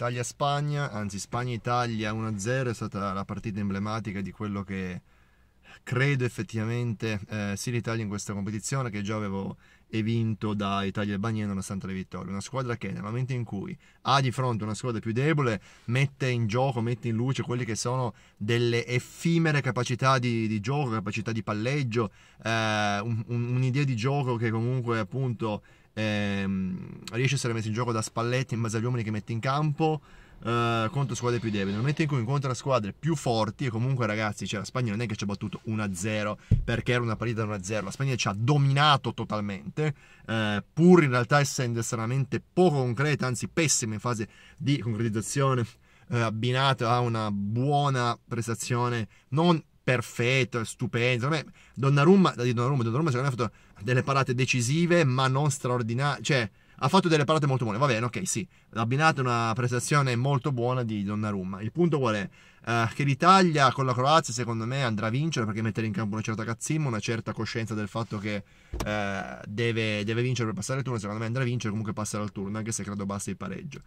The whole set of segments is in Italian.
Italia-Spagna, anzi Spagna-Italia 1-0 è stata la partita emblematica di quello che credo effettivamente eh, sia l'Italia in questa competizione che già avevo evinto da Italia e Bagnia nonostante le vittorie. Una squadra che nel momento in cui ha di fronte una squadra più debole mette in gioco, mette in luce quelle che sono delle effimere capacità di, di gioco, capacità di palleggio, eh, un, un, un'idea di gioco che comunque appunto ehm, riesce a essere messo in gioco da Spalletti in base agli uomini che mette in campo eh, contro squadre più deboli. Nel momento in cui incontra squadre più forti, e comunque ragazzi, cioè, la Spagna non è che ci ha battuto 1-0 perché era una partita 1-0, la Spagna ci ha dominato totalmente, eh, pur in realtà essendo estremamente poco concreta, anzi pessima in fase di concretizzazione. Eh, abbinata a una buona prestazione non perfetto, stupendo. Secondo me, Donnarumma, Donnarumma, Donnarumma secondo me ha fatto delle parate decisive, ma non straordinarie. Cioè, ha fatto delle parate molto buone. Va bene, ok, sì. Abbinate una prestazione molto buona di Donnarumma. Il punto qual è? Uh, che l'Italia con la Croazia, secondo me, andrà a vincere perché mettere in campo una certa cazzimma, una certa coscienza del fatto che uh, deve, deve, vincere per passare il turno. Secondo me andrà a vincere, comunque passare al turno, anche se credo basta il pareggio.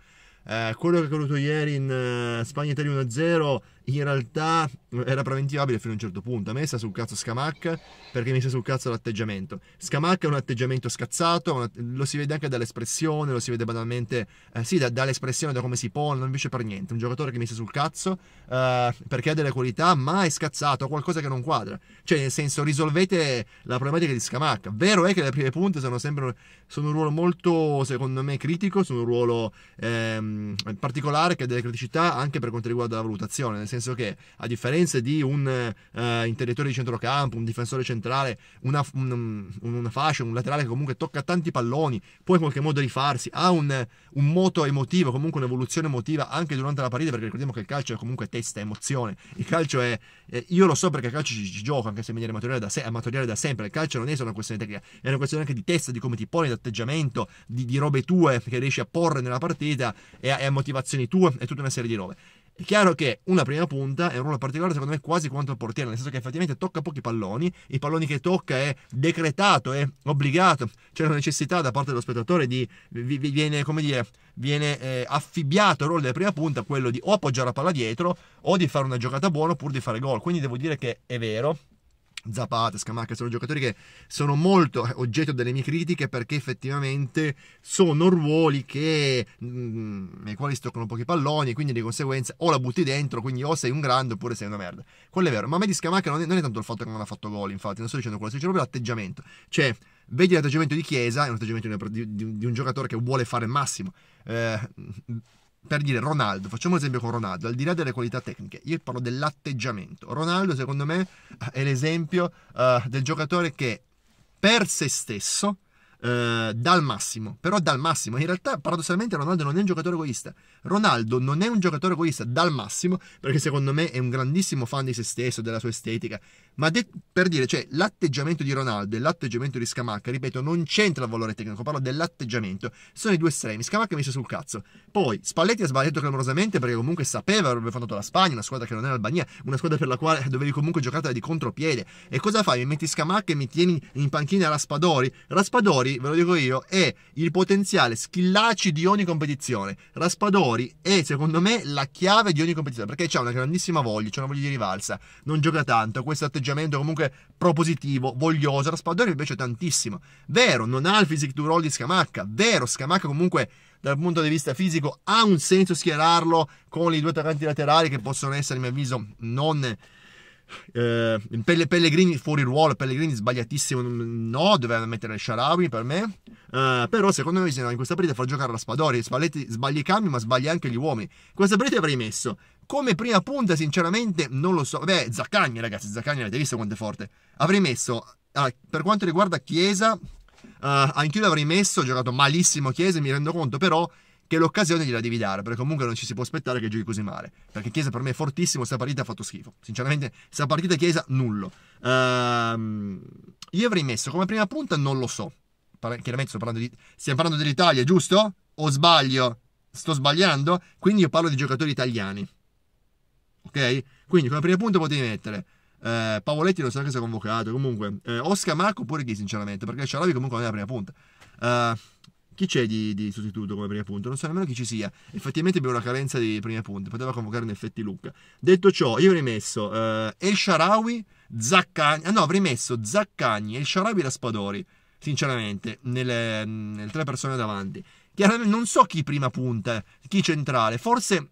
Uh, quello che è accaduto ieri in Spagna-Italia 1-0 in realtà era preventivabile fino a un certo punto. A me sta sul cazzo Scamacca perché mi sta sul cazzo l'atteggiamento. Scamacca è un atteggiamento scazzato, lo si vede anche dall'espressione, lo si vede banalmente, eh, sì, da, dall'espressione, da come si pone, non invece per niente. Un giocatore che mi sta sul cazzo eh, perché ha delle qualità, ma è scazzato, ha qualcosa che non quadra. Cioè, nel senso, risolvete la problematica di Scamacca. Vero è che le prime punte sono sempre sono un ruolo molto, secondo me, critico, sono un ruolo ehm, particolare che ha delle criticità anche per quanto riguarda la valutazione. Nel senso che a differenza di un eh, intenditore di centrocampo, un difensore centrale, una, un, una, fascia, un laterale che comunque tocca tanti palloni, può in qualche modo rifarsi, ha un, un moto emotivo, comunque un'evoluzione emotiva anche durante la partita, perché ricordiamo che il calcio è comunque testa, emozione, il calcio è... Eh, io lo so perché il calcio ci, ci gioco, anche se in maniera amatoriale da, se- amatoriale da, sempre, il calcio non è solo una questione tecnica, è una questione anche di testa, di come ti poni, di atteggiamento, di, di robe tue che riesci a porre nella partita e a, e a motivazioni tue e tutta una serie di robe. È chiaro che una prima punta è un ruolo particolare, secondo me, quasi quanto il portiere, nel senso che effettivamente tocca pochi palloni, i palloni che tocca è decretato, è obbligato, c'è la necessità da parte dello spettatore di viene, come dire, viene eh, affibbiato il ruolo della prima punta, quello di o appoggiare la palla dietro o di fare una giocata buona oppure di fare gol. Quindi devo dire che è vero Zapata, Scamacca sono giocatori che sono molto eh, oggetto delle mie critiche perché effettivamente sono ruoli che, mh, mm, nei quali si toccano pochi palloni e quindi di conseguenza o la butti dentro, quindi o sei un grande oppure sei una merda. Quello è vero, ma a me di Scamacca non è, non è tanto il fatto che non ha fatto gol, infatti, non sto dicendo quello, sto dicendo proprio l'atteggiamento. Cioè, vedi l'atteggiamento di Chiesa, è un atteggiamento di, di, di un giocatore che vuole fare il massimo. Eh, per dire Ronaldo, facciamo un esempio con Ronaldo, al di là delle qualità tecniche, io parlo dell'atteggiamento. Ronaldo, secondo me, è l'esempio uh, del giocatore che per se stesso eh, dal massimo, però dal massimo. In realtà, paradossalmente, Ronaldo non è un giocatore egoista. Ronaldo non è un giocatore egoista dal massimo, perché secondo me è un grandissimo fan di se stesso, della sua estetica. Ma de- per dire, cioè, l'atteggiamento di Ronaldo e l'atteggiamento di Scamacca, ripeto, non c'entra il valore tecnico, parlo dell'atteggiamento. Sono i due estremi. Scamacca mi sta sul cazzo. Poi, Spalletti ha sbagliato clamorosamente perché comunque sapeva, che avrebbe fatto la Spagna, una squadra che non è l'Albania, una squadra per la quale dovevi comunque giocare di contropiede. E cosa fai? Mi metti Scamacca e mi tieni in panchina Raspadori? Raspadori Raspadori, ve lo dico io, è il potenziale skillacci di ogni competizione. Raspadori è, secondo me, la chiave di ogni competizione, perché c'è una grandissima voglia, c'è una voglia di rivalsa, non gioca tanto, questo atteggiamento comunque propositivo, voglioso. Raspadori mi piace tantissimo. Vero, non ha il physique du roll di Scamacca, vero, Scamacca comunque dal punto di vista fisico ha un senso schierarlo con i due attaccanti laterali che possono essere, a mio avviso, non eh, Pellegrini fuori ruolo, Pellegrini sbagliatissimo, no, doveva mettere Sharawi per me. Eh, però secondo me bisogna in questa partita fa giocare la Spadori, Spalletti sbaglia i cambi ma sbaglia anche gli uomini. Questa partita avrei messo come prima punta sinceramente non lo so. Beh, Zaccagni ragazzi, Zaccagni avete visto quanto è forte. Avrei messo ah, per quanto riguarda Chiesa, Uh, anch'io l'avrei messo, ho giocato malissimo Chiesa, mi rendo conto, però che l'occasione gliela devi dare, perché comunque non ci si può aspettare che giochi così male. Perché Chiesa per me è fortissimo, sta partita ha fatto schifo. Sinceramente, sta partita Chiesa nullo. Ehm, io avrei messo come prima punta, non lo so. Chiaramente sto parlando di... stiamo parlando dell'Italia, giusto? O sbaglio? Sto sbagliando? Quindi io parlo di giocatori italiani. Ok? Quindi come prima punta potevi mettere eh, Pavoletti non so anche se è convocato. Comunque, eh, Oscar Marco oppure chi, sinceramente, perché Ciarabi comunque non è la prima punta. Eh, chi c'è di, di, sostituto come prima punta? Non so nemmeno chi ci sia. Effettivamente abbiamo una carenza di prima punta. Poteva convocare in effetti Luca. Detto ciò, io avrei messo uh, El Sharawi, Zaccagni. Ah no, avrei messo Zaccagni, El Sharawi e Raspadori. Sinceramente, nelle, nelle tre persone davanti. Chiaramente non so chi prima punta, chi centrale. Forse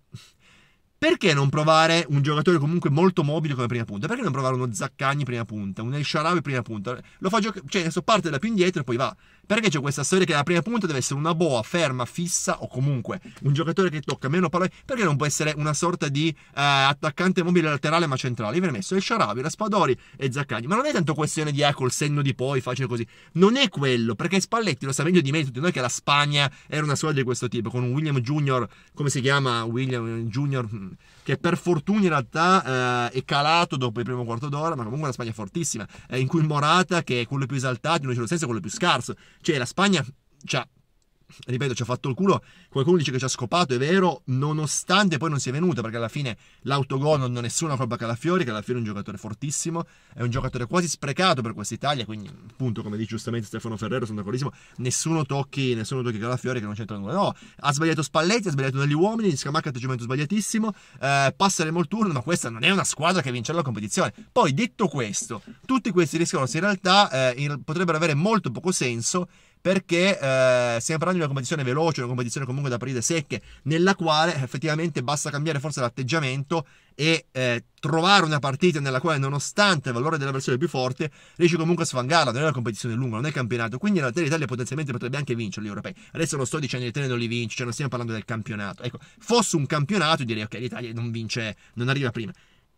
perché non provare un giocatore comunque molto mobile come prima punta? Perché non provare uno Zaccagni prima punta, un El Sharawi prima punta? Lo fa giocare, cioè adesso parte da più indietro e poi va. Perché c'è questa storia che la prima punta deve essere una boa ferma, fissa o comunque un giocatore che tocca meno palloni. Perché non può essere una sorta di eh, attaccante mobile laterale ma centrale? Io avrei messo il Sharabi, Raspadori e Zaccagni. Ma non è tanto questione di ecco il segno di poi, facile così. Non è quello, perché Spalletti lo sa meglio di me tutti noi che la Spagna era una squadra di questo tipo, con un William Junior, come si chiama? William Junior, mm, che per fortuna in realtà eh, è calato dopo il primo quarto d'ora, ma comunque una Spagna fortissima, eh, in cui Morata, che è quello più esaltato, in un certo senso è quello più scarso cioè la Spagna ha cioè, ripeto, ci ha fatto il culo. Qualcuno dice che ci ha scopato, è vero, nonostante poi non sia venuta, perché alla fine l'autogol non è solo una roba Calafiori, Calafiori è un giocatore fortissimo, è un giocatore quasi sprecato per questa Italia, quindi appunto, come dice giustamente Stefano Ferrero, sono d'accordissimo, nessuno tocchi, nessuno tocchi Calafiori che non c'entra nulla. No, ha sbagliato Spalletti, ha sbagliato negli uomini, Scamacca atteggiamento sbagliatissimo, eh, il turno, ma questa non è una squadra che vincerà la competizione. Poi detto questo, tutti questi rischiano in realtà eh, in, potrebbero avere molto poco senso perché eh, stiamo parlando di una competizione veloce, una competizione comunque da partite secche, nella quale effettivamente basta cambiare forse l'atteggiamento e eh, trovare una partita nella quale nonostante il valore della versione più forte riesci comunque a sfangarla, non è una competizione lunga, non è campionato, quindi in realtà l'Italia potenzialmente potrebbe anche vincere gli europei. Adesso non sto dicendo che l'Italia non li vince, cioè non stiamo parlando del campionato. Ecco, fosse un campionato direi ok, l'Italia non vince, non arriva prima.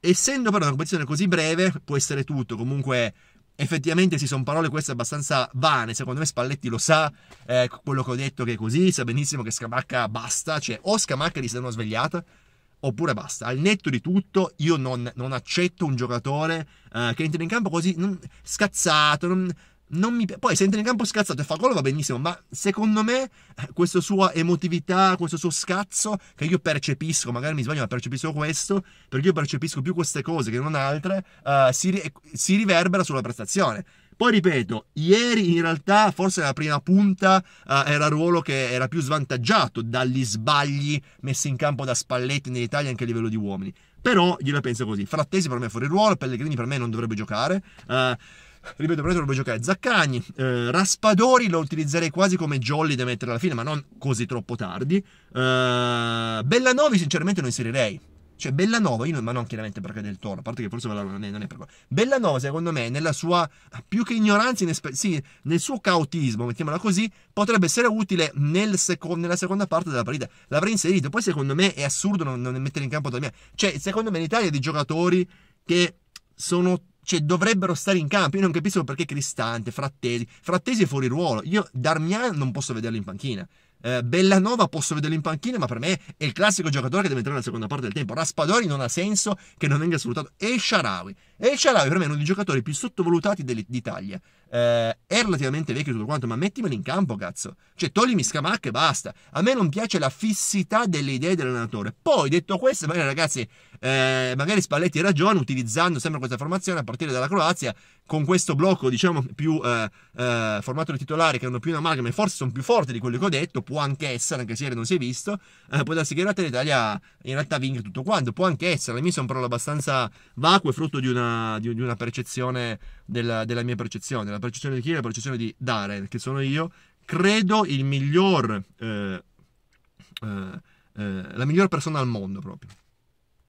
Essendo però una competizione così breve, può essere tutto, comunque effettivamente si sono parole queste abbastanza vane, secondo me Spalletti lo sa, eh, quello che ho detto che è così, sa benissimo che Scamacca basta, cioè o Scamacca gli si dà una svegliata oppure basta. Al netto di tutto, io non, non accetto un giocatore uh, che entra in campo così non, scazzato. Non, mi... Poi se entra in campo scazzato e fa gol va benissimo, ma secondo me eh, questa sua emotività, questo suo scazzo, che io percepisco, magari mi sbaglio, ma percepisco questo, perché io percepisco più queste cose che non altre, uh, si, ri... si riverbera sulla prestazione. Poi ripeto, ieri in realtà forse la prima punta uh, era il ruolo che era più svantaggiato dagli sbagli messi in campo da Spalletti nell'Italia anche a livello di uomini. Però io la penso così, Frattesi per me è fuori ruolo, Pellegrini per me non dovrebbe giocare. Uh, ripeto, Preto dovrebbe giocare Zaccagni, eh, Raspadori lo utilizzerei quasi come jolly da mettere alla fine, ma non così troppo tardi. Eh, Bellanovi sinceramente lo inserirei. Cioè Bellanova, io non, ma non chiaramente perché è del Toro, a parte che forse non è, non è per quello. Bellanova secondo me nella sua, più che ignoranza, sì, nel suo cautismo, mettiamola così, potrebbe essere utile nel seco- nella seconda parte della partita. L'avrei inserito, poi secondo me è assurdo non, non mettere in campo Damiano. Cioè secondo me l'Italia è di giocatori che sono cioè, dovrebbero stare in campo. Io non capisco perché Cristante, Frattesi, Frattesi è fuori ruolo. Io Darmian non posso vederlo in panchina eh, Bellanova posso vederlo in panchina, ma per me è il classico giocatore che deve entrare nella seconda parte del tempo. Raspadori non ha senso che non venga sfruttato. E Sharawi. E Sharawi per me è uno dei giocatori più sottovalutati d'Italia. Eh, è relativamente vecchio tutto quanto, ma mettimelo in campo, cazzo. Cioè, toglimi Scamacca e basta. A me non piace la fissità delle idee dell'allenatore. Poi, detto questo, magari ragazzi, eh, magari Spalletti ha ragione utilizzando sempre questa formazione a partire dalla Croazia con questo blocco, diciamo, più eh, eh, formato titolare, che hanno più una amalgama e forse sono più forti di quello che ho detto, può anche essere, anche se ieri non si è visto, eh, può darsi che in realtà l'Italia in realtà vinca tutto quanto, può anche essere, le mie sono parole abbastanza vacue, frutto di una, di, di una percezione, della, della, mia percezione, la percezione di chi è la percezione di Darren, che sono io, credo il miglior... Eh, eh, eh la miglior persona al mondo proprio